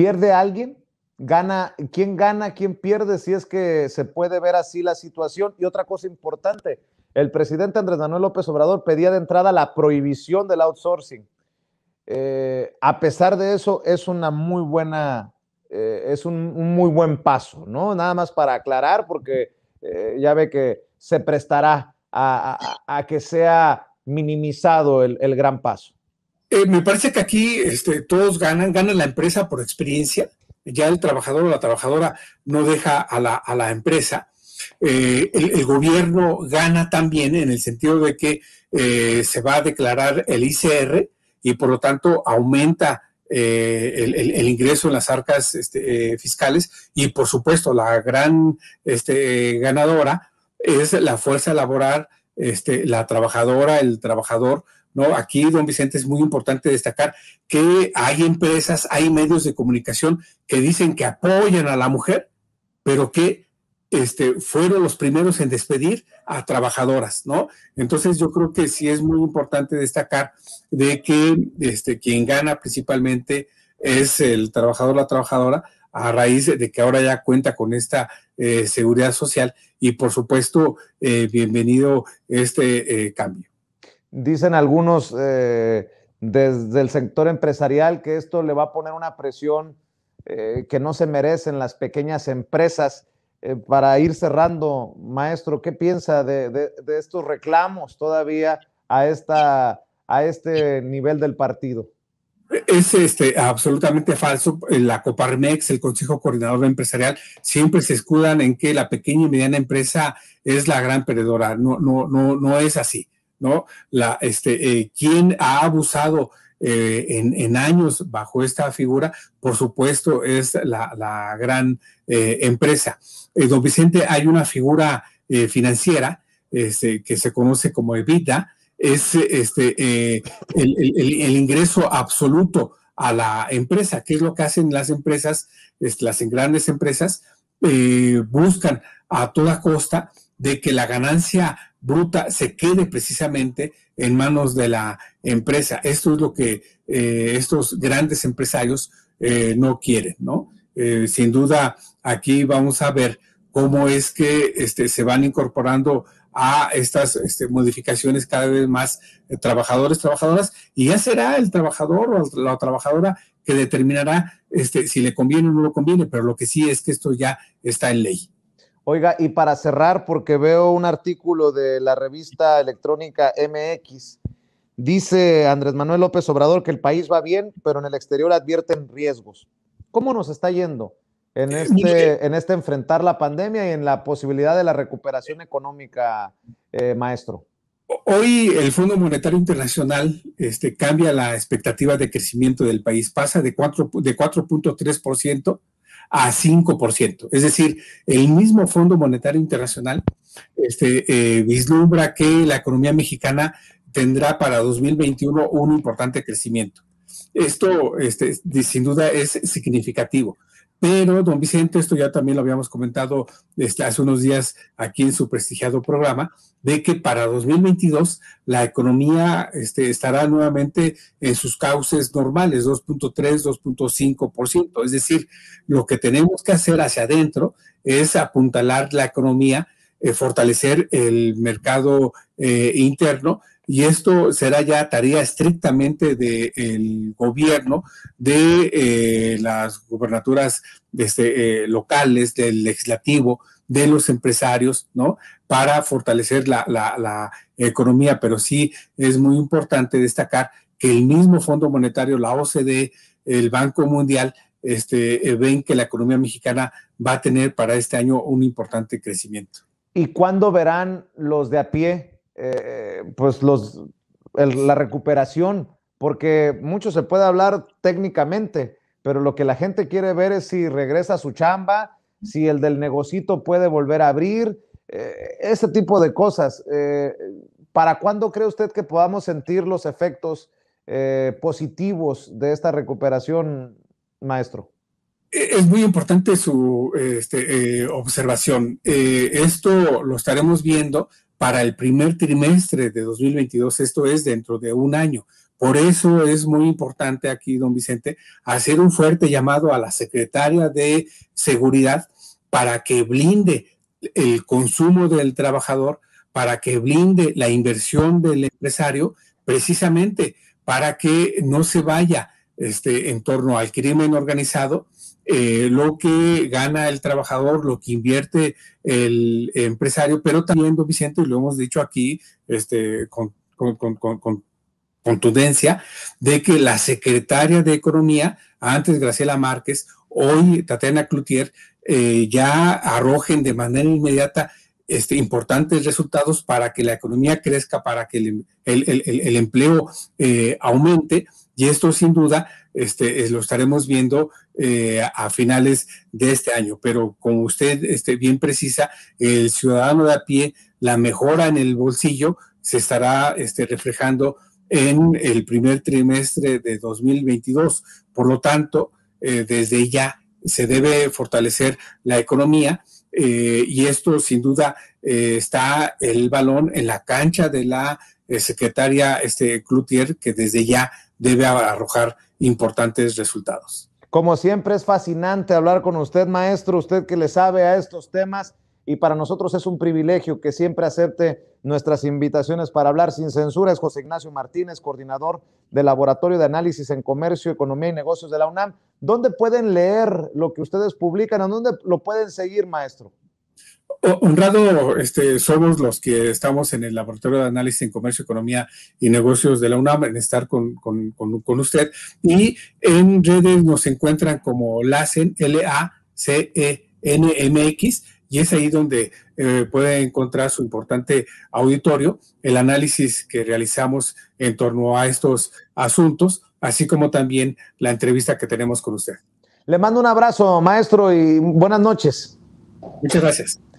¿Pierde alguien? gana, quién gana, quién pierde, si es que se puede ver así la situación. Y otra cosa importante, el presidente Andrés Manuel López Obrador pedía de entrada la prohibición del outsourcing. Eh, a pesar de eso, es una muy buena, eh, es un, muy buen paso, ¿no? Nada más para aclarar, porque eh, ya ve que se prestará a, que sea minimizado el gran paso. Eh, me parece que aquí este, todos ganan, gana la empresa por experiencia, ya el trabajador o la trabajadora no deja a la, a la empresa. Eh, el, gobierno gana también en el sentido de que eh, se va a declarar el ICR y por lo tanto aumenta el, ingreso en las arcas este, fiscales y por supuesto la gran este, ganadora es la fuerza laboral, este, la trabajadora, el trabajador ¿no? Aquí, don Vicente, es muy importante destacar que hay empresas, hay medios de comunicación que dicen que apoyan a la mujer, pero que este, fueron los primeros en despedir a trabajadoras, ¿no? Entonces yo creo que sí es muy importante destacar de que este, quien gana principalmente es el trabajador, la trabajadora, a raíz de que ahora ya cuenta con esta eh, seguridad social y por supuesto, eh, bienvenido este eh, cambio. Dicen algunos eh, desde el sector empresarial que esto le va a poner una presión eh, que no se merecen las pequeñas empresas. Eh, para ir cerrando, maestro, ¿qué piensa de, estos reclamos todavía a, esta, a este nivel del partido? Es este, absolutamente falso. La Coparmex, el Consejo Coordinador Empresarial, siempre se escudan en que la pequeña y mediana empresa es la gran perdedora. No, no, no, no es así. ¿no? La, este, eh, ¿Quién ha abusado eh, en, años bajo esta figura? Por supuesto, es la, gran eh, empresa. don Vicente, hay una figura financiera este, que se conoce como Evita, es este, el, ingreso absoluto a la empresa, que es lo que hacen las empresas, las grandes empresas, buscan a toda costa de que la ganancia bruta se quede precisamente en manos de la empresa. Esto es lo que eh, estos grandes empresarios eh, no quieren, ¿no? Eh, sin duda, aquí vamos a ver cómo es que este, se van incorporando a estas este, modificaciones cada vez más trabajadores, trabajadoras, y ya será el trabajador o la trabajadora que determinará este, si le conviene o no le conviene, pero lo que sí es que esto ya está en ley. Oiga, y para cerrar, porque veo un artículo de la revista electrónica MX, dice Andrés Manuel López Obrador que el país va bien, pero en el exterior advierten riesgos. ¿Cómo nos está yendo en eh, este, en este enfrentar la pandemia y en la posibilidad de la recuperación económica, eh, maestro? Hoy el Fondo Monetario Internacional este, cambia la expectativa de crecimiento del país, pasa de 4.3% de a 5%. Es decir, el mismo Fondo Monetario Internacional este, eh, vislumbra que la economía mexicana tendrá para 2021 un importante crecimiento. Esto, este, sin duda, es significativo. Pero, don Vicente, esto ya también lo habíamos comentado este, hace unos días aquí en su prestigiado programa, de que para 2022 la economía este, estará nuevamente en sus cauces normales, 2.3, 2.5%. Es decir, lo que tenemos que hacer hacia adentro es apuntalar la economía, eh, fortalecer el mercado eh, interno y esto será ya tarea estrictamente del gobierno, de eh, las gubernaturas este, eh, locales, del legislativo, de los empresarios, ¿no? Para fortalecer la, economía, pero sí es muy importante destacar que el mismo Fondo Monetario, la OCDE, el Banco Mundial, este, eh, ven que la economía mexicana va a tener para este año un importante crecimiento. ¿Y cuándo verán los de a pie eh, pues la recuperación, porque mucho se puede hablar técnicamente, pero lo que la gente quiere ver es si regresa a su chamba, si el del negocito puede volver a abrir, eh, ese tipo de cosas. Eh, ¿Para cuándo cree usted que podamos sentir los efectos positivos de esta recuperación, maestro? E-, es muy importante su este, observación. esto lo estaremos viendo para el primer trimestre de 2022, esto es dentro de un año. Por eso es muy importante aquí, don Vicente, hacer un fuerte llamado a la secretaria de Seguridad para que blinde el consumo del trabajador, para que blinde la inversión del empresario, precisamente para que no se vaya este, en torno al crimen organizado eh, lo que gana el trabajador, lo que invierte el empresario, pero también, don Vicente, y lo hemos dicho aquí este, con, contundencia, de que la secretaria de Economía, antes Graciela Márquez, hoy Tatiana Cloutier, eh, ya arrojen de manera inmediata este, importantes resultados para que la economía crezca, para que el, empleo eh, aumente y esto sin duda este, eh, lo estaremos viendo eh, a finales de este año. Pero como usted este, bien precisa, el ciudadano de a pie, la mejora en el bolsillo se estará este, reflejando en el primer trimestre de 2022. Por lo tanto, eh, desde ya se debe fortalecer la economía y esto sin duda está el balón en la cancha de la secretaria este, Cloutier, que desde ya debe arrojar importantes resultados. Como siempre es fascinante hablar con usted, maestro, usted que le sabe a estos temas y para nosotros es un privilegio que siempre acepte nuestras invitaciones para hablar sin censura. Es José Ignacio Martínez, coordinador del Laboratorio de Análisis en Comercio, Economía y Negocios de la UNAM. ¿Dónde pueden leer lo que ustedes publican? ¿A dónde lo pueden seguir, maestro? honrado este, somos los que estamos en el Laboratorio de Análisis en Comercio, Economía y Negocios de la UNAM en estar con, usted. Y en redes nos encuentran como LACEN, l c e e y es ahí donde eh, puede encontrar su importante auditorio, el análisis que realizamos en torno a estos asuntos, así como también la entrevista que tenemos con usted. Le mando un abrazo, maestro, y buenas noches. Muchas gracias.